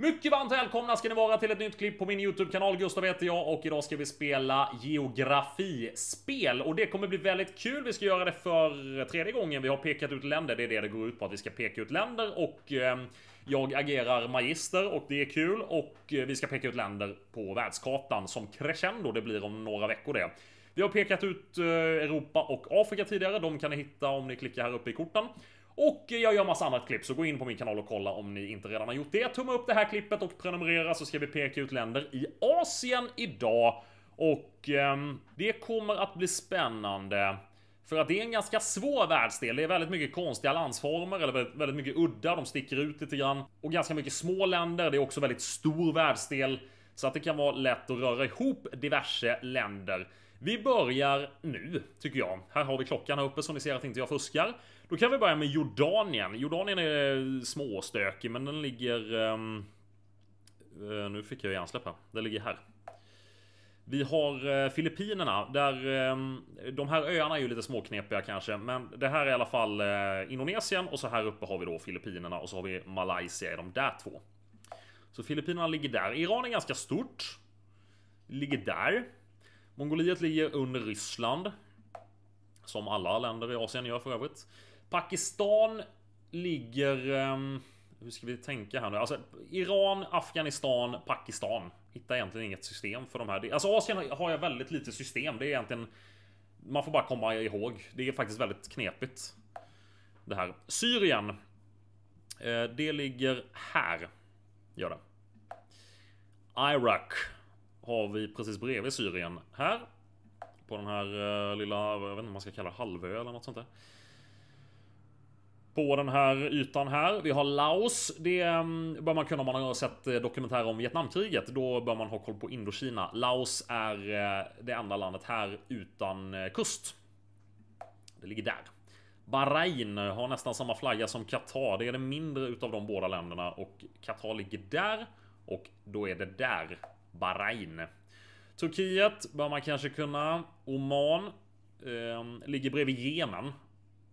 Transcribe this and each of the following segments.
Mycket varmt välkomna ska ni vara till ett nytt klipp på min Youtube-kanal. Gustav heter jag och idag ska vi spela geografispel och det kommer bli väldigt kul. Vi ska göra det för tredje gången. Vi har pekat ut länder. Det är det det går ut på att vi ska peka ut länder och eh, jag agerar magister och det är kul och eh, vi ska peka ut länder på världskartan som crescendo det blir om några veckor det. Vi har pekat ut eh, Europa och Afrika tidigare. De kan ni hitta om ni klickar här uppe i korten. Och jag gör massa annat klipp, så gå in på min kanal och kolla om ni inte redan har gjort det. Tumma upp det här klippet och prenumerera så ska vi peka ut länder i Asien idag. Och ehm, det kommer att bli spännande. För att det är en ganska svår världsdel. Det är väldigt mycket konstiga landsformer, eller väldigt mycket udda, de sticker ut lite grann. Och ganska mycket små länder, det är också väldigt stor världsdel. Så att det kan vara lätt att röra ihop diverse länder. Vi börjar nu, tycker jag. Här har vi klockan här uppe så ni ser att inte jag fuskar. Då kan vi börja med Jordanien. Jordanien är eh, småstökig, men den ligger... Um, nu fick jag hjärnsläpp här. Den ligger här. Vi har eh, Filippinerna, där ehm, de här öarna är ju lite småknepiga kanske, men det här är i alla fall Indonesien och så här uppe har vi då Filippinerna och så har vi Malaysia i de där två. Så Filippinerna ligger där. Iran är ganska stort. Ligger där. Mongoliet ligger under Ryssland. Som alla länder i Asien gör för övrigt. Pakistan ligger... Ehm, hur ska vi tänka här nu? Alltså, Iran, Afghanistan, Pakistan. Hittar egentligen inget system för de här. Alltså Asien har jag väldigt lite system. Det är egentligen... Man får bara komma ihåg. Det är faktiskt väldigt knepigt. Det här. Syrien. Eh, det ligger här. Gör det. Irak har vi precis bredvid Syrien här. På den här eh, lilla, jag vet inte om man ska kalla halvö eller något sånt där. På den här ytan här, vi har Laos. Det mm, bör man kunna om man har sett eh, dokumentär om Vietnamkriget. Då bör man ha koll på Indokina. Laos är eh, det enda landet här utan kust. Det ligger där. Bahrain har nästan samma flagga som Qatar. Det är det mindre utav de båda länderna och Qatar ligger där och då är det där Bahrain. Turkiet bör man kanske kunna. Oman eh, ligger bredvid Jemen.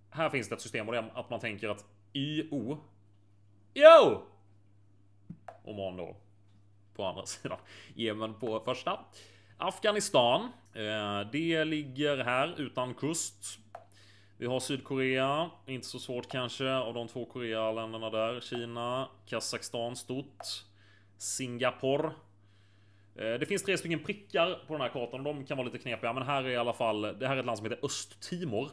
Här finns det ett system och det att man tänker att IO. Yo! Oman då. På andra sidan. Jemen på första. Afghanistan. Eh, det ligger här utan kust. Vi har Sydkorea, inte så svårt kanske av de två Korea-länderna där. Kina, Kazakstan stort. Singapore Eh, det finns tre stycken prickar på den här kartan och de kan vara lite knepiga. Men här är i alla fall, det här är ett land som heter Östtimor.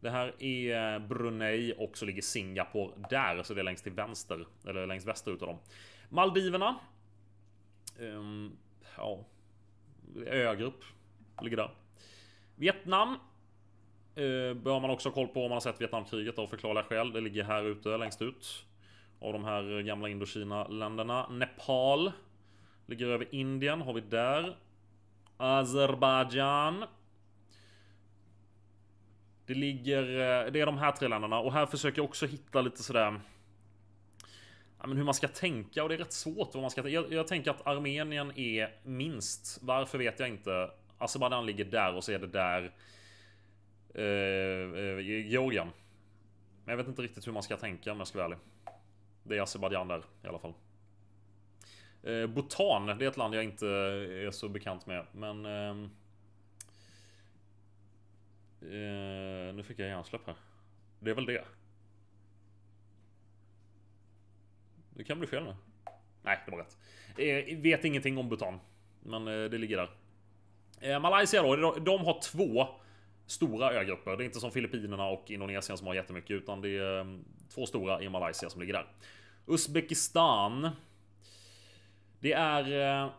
Det här är Brunei och så ligger Singapore där, så det är längst till vänster. Eller längst västerut av dem. Maldiverna. Um, ja. Ögrupp. Ligger där. Vietnam. Uh, bör man också ha koll på om man har sett Vietnamkriget av förklarliga skäl. Det ligger här ute, längst ut. Av de här gamla Indokina-länderna. Nepal. Ligger över Indien, har vi där. Azerbajdzjan. Det ligger... Eh, det är de här tre länderna och här försöker jag också hitta lite sådär... Ja, men hur man ska tänka och det är rätt svårt vad man ska jag, jag tänker att Armenien är minst. Varför vet jag inte. Azerbajdzjan ligger där och så är det där... Eh, eh Georgien. Men jag vet inte riktigt hur man ska tänka om jag ska vara ärlig. Det är Azerbajdzjan där i alla fall. Eh, Bhutan, det är ett land jag inte eh, är så bekant med. Men... Ehm, eh, nu fick jag hjärnsläpp här. Det är väl det. Det kan bli fel nu. Nej, det var rätt. Eh, vet ingenting om Bhutan. Men eh, det ligger där. Eh, Malaysia då, de har två stora ögrupper. Det är inte som Filippinerna och Indonesien som har jättemycket, utan det är ehm, två stora i Malaysia som ligger där. Uzbekistan det är... Eh,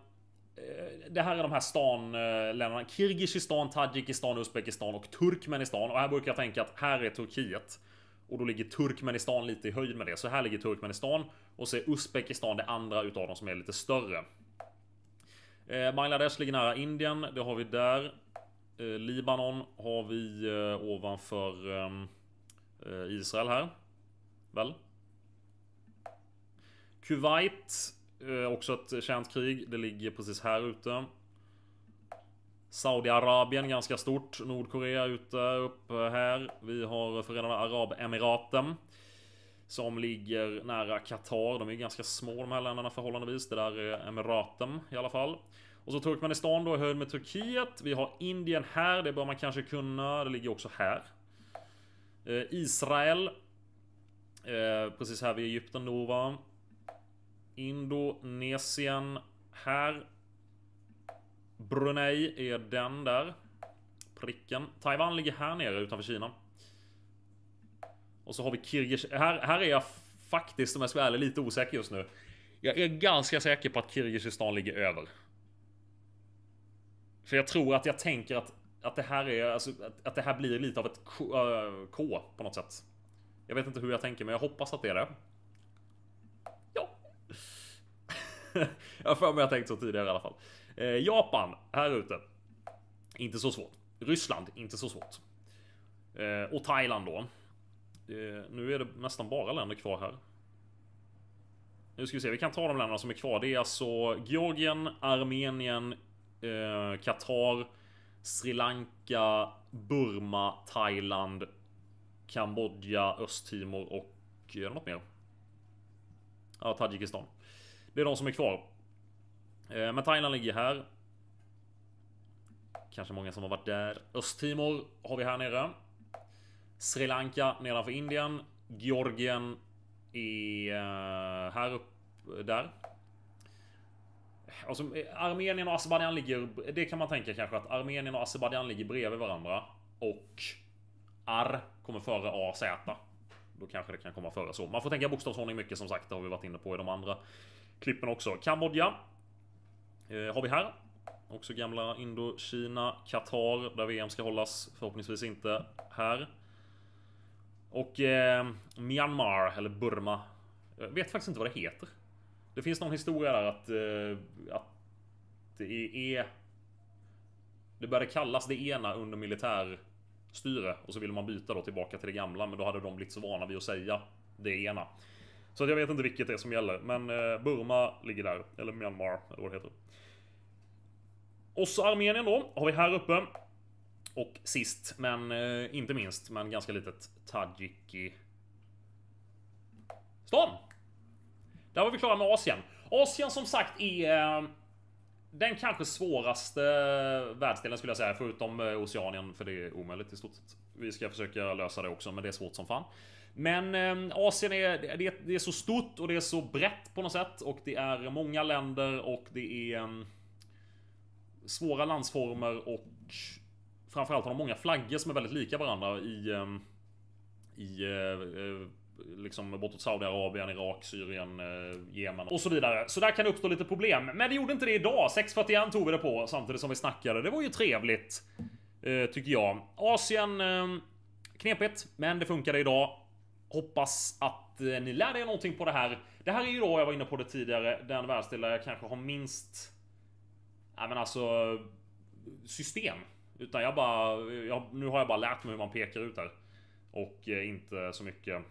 det här är de här stan, länderna. Kirgizistan, Tadzjikistan, Uzbekistan och Turkmenistan. Och här brukar jag tänka att här är Turkiet. Och då ligger Turkmenistan lite i höjd med det. Så här ligger Turkmenistan. Och så är Uzbekistan det andra utav dem som är lite större. Eh, Bangladesh ligger nära Indien. Det har vi där. Eh, Libanon har vi ovanför Israel här. Väl? Kuwait Eh, också ett känt krig. Det ligger precis här ute. Saudiarabien ganska stort. Nordkorea ute, upp här. Vi har Förenade Arabemiraten. Som ligger nära Qatar. De är ganska små de här länderna förhållandevis. Det där är emiraten i alla fall. Och så Turkmenistan då i höjd med Turkiet. Vi har Indien här. Det bör man kanske kunna. Det ligger också här. Eh, Israel. Eh, precis här vid Egypten då va. Indonesien här. Brunei är den där. Pricken. Taiwan ligger här nere utanför Kina. Och så har vi Kirgizistan. Här, här är jag faktiskt, om jag ska vara ärlig, lite osäker just nu. Jag är ganska säker på att Kirgizistan ligger över. För jag tror att jag tänker att, att det här är, alltså, att, att det här blir lite av ett K, äh, K på något sätt. Jag vet inte hur jag tänker, men jag hoppas att det är det. jag har för mig jag tänkt så tidigare i alla fall. Eh, Japan, här ute. Inte så svårt. Ryssland, inte så svårt. Eh, och Thailand då. Eh, nu är det nästan bara länder kvar här. Nu ska vi se, vi kan ta de länderna som är kvar. Det är alltså Georgien, Armenien, eh, Qatar, Sri Lanka, Burma, Thailand, Kambodja, Östtimor och är det något mer? Ja, Tadzjikistan. Det är de som är kvar. Eh, men Thailand ligger här. Kanske många som har varit där. Östtimor har vi här nere. Sri Lanka nedanför Indien. Georgien är eh, här uppe, eh, där. Alltså, Armenien och Azerbajdzjan ligger... Det kan man tänka kanske att Armenien och Azerbajdzjan ligger bredvid varandra. Och R kommer före AZ. Då kanske det kan komma före så. Man får tänka bokstavsordning mycket som sagt. Det har vi varit inne på i de andra klippen också. Kambodja eh, har vi här. Också gamla Indokina, Qatar, där VM ska hållas. Förhoppningsvis inte här. Och eh, Myanmar, eller Burma. Jag vet faktiskt inte vad det heter. Det finns någon historia där att, eh, att det är... Det började kallas det ena under militärstyre och så ville man byta då tillbaka till det gamla men då hade de blivit så vana vid att säga det ena. Så jag vet inte vilket det är som gäller, men eh, Burma ligger där. Eller Myanmar, eller vad det heter. Och så Armenien då, har vi här uppe. Och sist, men eh, inte minst, men ganska litet, stan! Där var vi klara med Asien. Asien som sagt är eh, den kanske svåraste världsdelen skulle jag säga, förutom Oceanien, för det är omöjligt i stort sett. Vi ska försöka lösa det också, men det är svårt som fan. Men ehm, Asien är, det, är så stort och det är så brett på något sätt. Och det är många länder och det är ehm, svåra landsformer och framförallt har de många flaggor som är väldigt lika varandra i, ehm, i eh, liksom bortåt Saudiarabien, Irak, Syrien, eh, Jemen och så vidare. Så där kan det uppstå lite problem. Men det gjorde inte det idag. 6.41 tog vi det på samtidigt som vi snackade. Det var ju trevligt. Eh, tycker jag. Asien... Knepigt, men det funkade idag. Hoppas att eh, ni lärde er någonting på det här. Det här är ju då, jag var inne på det tidigare, den världsdel där jag kanske har minst... Ja men alltså... System. Utan jag bara... Jag, nu har jag bara lärt mig hur man pekar ut här. Och eh, inte så mycket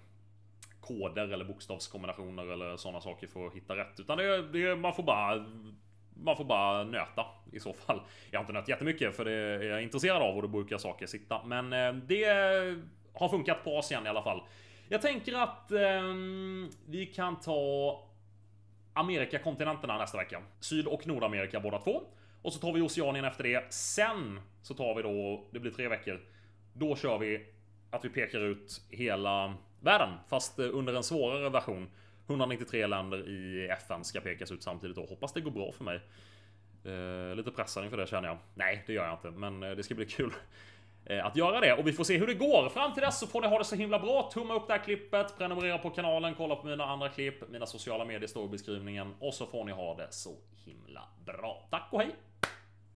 koder eller bokstavskombinationer eller sådana saker för att hitta rätt. Utan det, det, man får bara... Man får bara nöta i så fall. Jag har inte nött jättemycket för det är jag intresserad av och då brukar saker sitta. Men eh, det har funkat på Asien i alla fall. Jag tänker att eh, vi kan ta Amerikakontinenterna nästa vecka. Syd och Nordamerika båda två. Och så tar vi Oceanien efter det. Sen så tar vi då, det blir tre veckor. Då kör vi att vi pekar ut hela världen, fast eh, under en svårare version. 193 länder i FN ska pekas ut samtidigt och hoppas det går bra för mig. Eh, lite pressad inför det känner jag. Nej, det gör jag inte, men eh, det ska bli kul. Eh, att göra det. Och vi får se hur det går. Fram till dess så får ni ha det så himla bra. Tumma upp det här klippet, prenumerera på kanalen, kolla på mina andra klipp. Mina sociala medier står i beskrivningen. Och så får ni ha det så himla bra. Tack och hej!